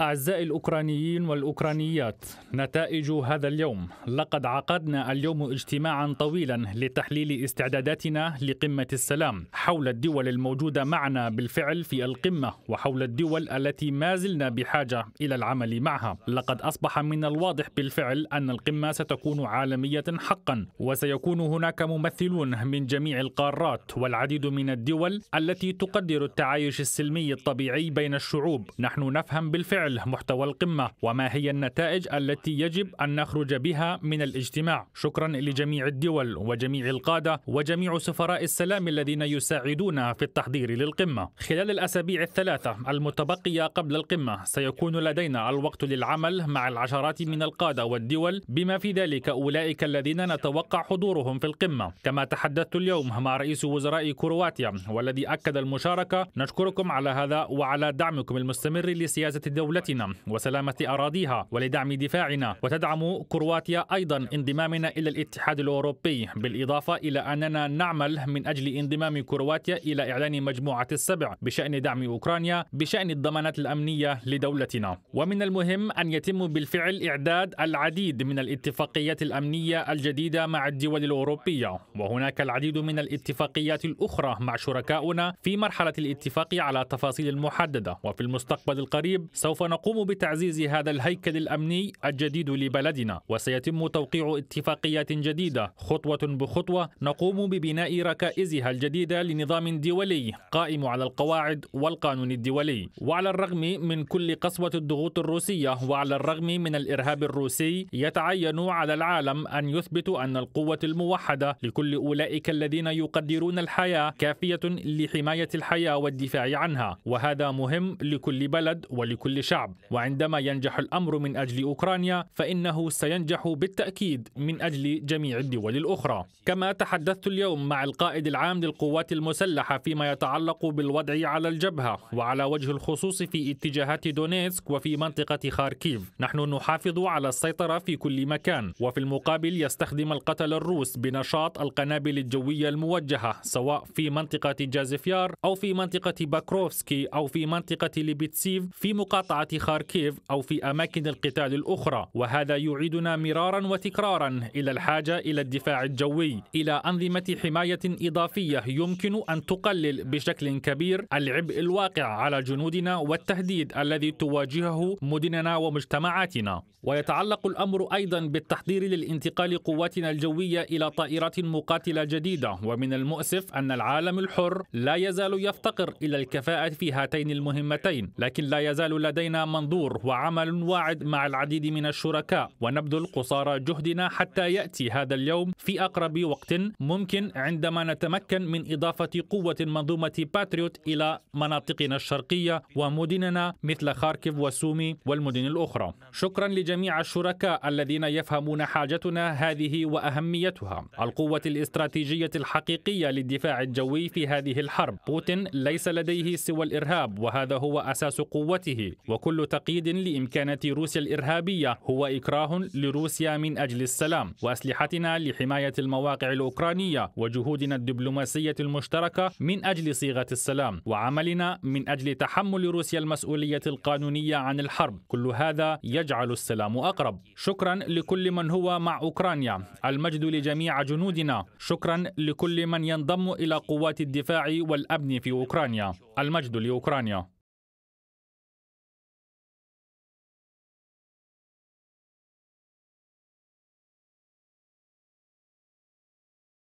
أعزائي الأوكرانيين والأوكرانيات نتائج هذا اليوم لقد عقدنا اليوم اجتماعا طويلا لتحليل استعداداتنا لقمة السلام حول الدول الموجودة معنا بالفعل في القمة وحول الدول التي ما زلنا بحاجة إلى العمل معها لقد أصبح من الواضح بالفعل أن القمة ستكون عالمية حقا وسيكون هناك ممثلون من جميع القارات والعديد من الدول التي تقدر التعايش السلمي الطبيعي بين الشعوب نحن نفهم بالفعل محتوى القمة وما هي النتائج التي يجب أن نخرج بها من الاجتماع شكرا لجميع الدول وجميع القادة وجميع سفراء السلام الذين يساعدون في التحضير للقمة خلال الأسابيع الثلاثة المتبقية قبل القمة سيكون لدينا الوقت للعمل مع العشرات من القادة والدول بما في ذلك أولئك الذين نتوقع حضورهم في القمة كما تحدثت اليوم مع رئيس وزراء كرواتيا والذي أكد المشاركة نشكركم على هذا وعلى دعمكم المستمر لسياسة دولتنا وسلامة أراضيها ولدعم دفاعنا وتدعم كرواتيا أيضا انضمامنا إلى الاتحاد الأوروبي بالإضافة إلى أننا نعمل من أجل انضمام كرواتيا إلى إعلان مجموعة السبع بشأن دعم أوكرانيا بشأن الضمانات الأمنية لدولتنا ومن المهم أن يتم بالفعل إعداد العديد من الاتفاقيات الأمنية الجديدة مع الدول الأوروبية وهناك العديد من الاتفاقيات الأخرى مع شركاؤنا في مرحلة الاتفاق على تفاصيل محددة وفي المستقبل القريب سوف نقوم بتعزيز هذا الهيكل الأمني الجديد لبلدنا وسيتم توقيع اتفاقيات جديدة خطوة بخطوة نقوم ببناء ركائزها الجديدة لنظام دولي قائم على القواعد والقانون الدولي وعلى الرغم من كل قسوة الضغوط الروسية وعلى الرغم من الإرهاب الروسي يتعين على العالم أن يثبت أن القوة الموحدة لكل أولئك الذين يقدرون الحياة كافية لحماية الحياة والدفاع عنها وهذا مهم مهم لكل بلد ولكل شعب وعندما ينجح الأمر من أجل أوكرانيا فإنه سينجح بالتأكيد من أجل جميع الدول الأخرى كما تحدثت اليوم مع القائد العام للقوات المسلحة فيما يتعلق بالوضع على الجبهة وعلى وجه الخصوص في اتجاهات دونيتسك وفي منطقة خاركيف نحن نحافظ على السيطرة في كل مكان وفي المقابل يستخدم القتل الروس بنشاط القنابل الجوية الموجهة سواء في منطقة جازفيار أو في منطقة باكروفسكي أو في منطقة منطقة ليبيتسيف في مقاطعة خاركيف أو في أماكن القتال الأخرى وهذا يعيدنا مرارا وتكرارا إلى الحاجة إلى الدفاع الجوي إلى أنظمة حماية إضافية يمكن أن تقلل بشكل كبير العبء الواقع على جنودنا والتهديد الذي تواجهه مدننا ومجتمعاتنا ويتعلق الأمر أيضا بالتحضير للانتقال قواتنا الجوية إلى طائرات مقاتلة جديدة ومن المؤسف أن العالم الحر لا يزال يفتقر إلى الكفاءة في هاتين المهمات مهمتين لكن لا يزال لدينا منظور وعمل واعد مع العديد من الشركاء ونبذل قصارى جهدنا حتى يأتي هذا اليوم في أقرب وقت ممكن عندما نتمكن من إضافة قوة منظومة باتريوت إلى مناطقنا الشرقية ومدننا مثل خاركيف وسومي والمدن الأخرى شكرا لجميع الشركاء الذين يفهمون حاجتنا هذه وأهميتها القوة الاستراتيجية الحقيقية للدفاع الجوي في هذه الحرب بوتين ليس لديه سوى الإرهاب وهذا هذا هو أساس قوته وكل تقييد لإمكانات روسيا الإرهابية هو إكراه لروسيا من أجل السلام وأسلحتنا لحماية المواقع الأوكرانية وجهودنا الدبلوماسية المشتركة من أجل صيغة السلام وعملنا من أجل تحمل روسيا المسؤولية القانونية عن الحرب كل هذا يجعل السلام أقرب شكرا لكل من هو مع أوكرانيا المجد لجميع جنودنا شكرا لكل من ينضم إلى قوات الدفاع والأمن في أوكرانيا المجد لأوكرانيا